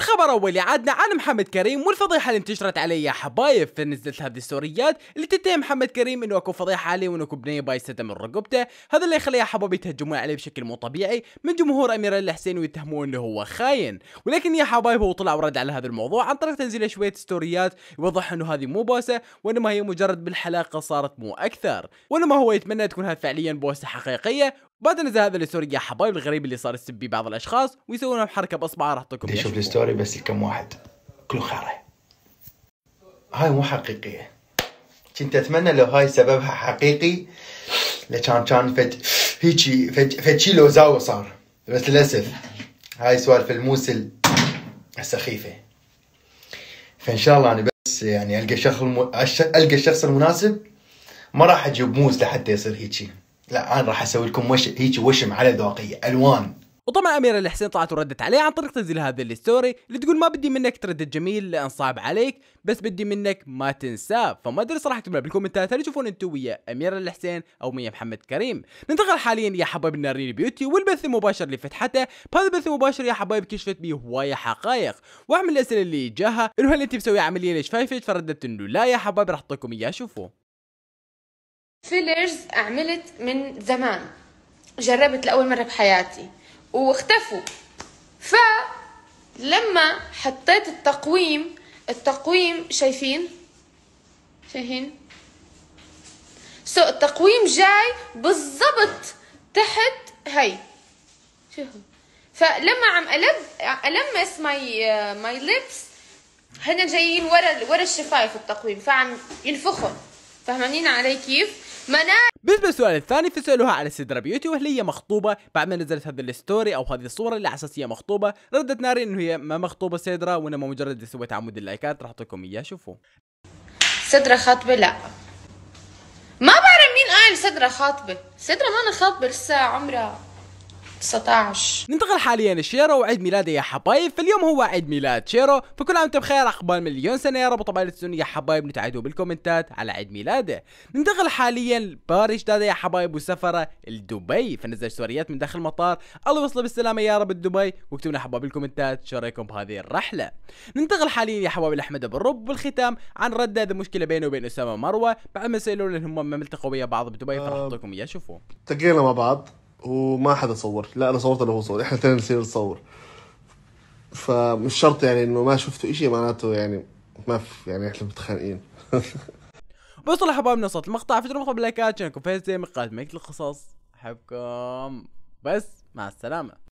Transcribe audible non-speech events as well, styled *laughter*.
الخبر اول يعادنا عن محمد كريم والفضيحه اللي انتشرت عليه يا حبايب فنزلت هذه السوريات اللي تتهم محمد كريم انه اكو فضيحه عليه وانه بنيه بايسه من رقبته هذا اللي خلى يا حبايب يتهجمون عليه بشكل مو طبيعي من جمهور امير الحسين ويتهمون انه هو خاين ولكن يا حبايب هو طلع ورد على هذا الموضوع عن طريق تنزيل شويه ستوريات يوضح انه هذه مو بوسه وانما هي مجرد بالحلاقه صارت مو اكثر وانما هو يتمنى تكون هذه فعليا بوسه حقيقيه بعد نزل هذا الستوري يا حبايب الغريب اللي صار يسب بعض الاشخاص ويسوونها بحركه باصبعه راح اعطيكم شوف الستوري بس كم واحد كله خاره هاي مو حقيقيه كنت اتمنى لو هاي سببها حقيقي لكان كان فد هيجي فد, شي لو زاويه صار بس للاسف هاي سوالف الموسل السخيفه فان شاء الله انا بس يعني القى الشخص الم... القى الشخص المناسب ما راح اجيب موس لحتى يصير هيجي لا انا راح اسوي لكم وش هيك وشم على ذوقي الوان وطبعا اميره الحسين طلعت وردت عليه عن طريق تنزيل هذا الستوري اللي تقول ما بدي منك تردد جميل لان صعب عليك بس بدي منك ما تنساه فما ادري صراحه تملى بالكومنتات هل تشوفون انتم ويا اميره الحسين او ويا محمد كريم ننتقل حاليا يا حبايب النارين بيوتي والبث المباشر اللي فتحته بهذا البث المباشر يا حبايب كشفت بي هوايه حقائق واحد من الاسئله اللي جاها انه هل انت مسوي عمليه فايفج فردت انه لا يا حبايب راح اعطيكم اياه شوفوه فيلرز عملت من زمان جربت لاول مره بحياتي واختفوا فلما حطيت التقويم التقويم شايفين شايفين سو so, التقويم جاي بالضبط تحت هي شوفوا فلما عم ألب ألمس ماي ماي ليبس هن جايين ورا ورا الشفايف التقويم فعم ينفخهم فهمانين علي كيف؟ مناعي بالنسبه للسؤال الثاني فسالوها على سيدرا بيوتي وهل هي مخطوبه بعد ما نزلت هذه الستوري او هذه الصوره اللي على اساس هي مخطوبه ردت ناري انه هي ما مخطوبه سيدرا وانما مجرد سويت عمود اللايكات راح اعطيكم اياه شوفوا سيدرا خاطبه لا ما بعرف مين قال سيدرا خاطبه سيدرا ما انا خاطبه لسه عمرها 19 ننتقل حاليا لشيرو وعيد ميلاده يا حبايب فاليوم هو عيد ميلاد شيرو فكل عام وانتم بخير عقبال مليون سنه يا رب وطبعا لا يا حبايب نتعدوا بالكومنتات على عيد ميلاده ننتقل حاليا لباريس دادا يا حبايب وسفره لدبي فنزل سوريات من داخل المطار الله يوصله بالسلامه يا رب لدبي واكتبوا لنا حبايب بالكومنتات شو رايكم بهذه الرحله ننتقل حاليا يا حبايب لاحمد ابو الرب بالختام عن هذه المشكله بينه وبين اسامه مروه بعد ما سالوا لهم هم ملتقوا ويا بعض بدبي فراح آه. اعطيكم اياه شوفوا التقينا مع بعض وما حدا صور لا انا صورت ولا هو صور احنا الاثنين نصير نصور فمش شرط يعني انه ما شفتوا شيء معناته يعني ما في يعني احنا متخانقين *laughs* بوصل حبايبنا صوت المقطع في مقطع باللايكات شانكم فيس زي مقال ميك القصص احبكم بس مع السلامه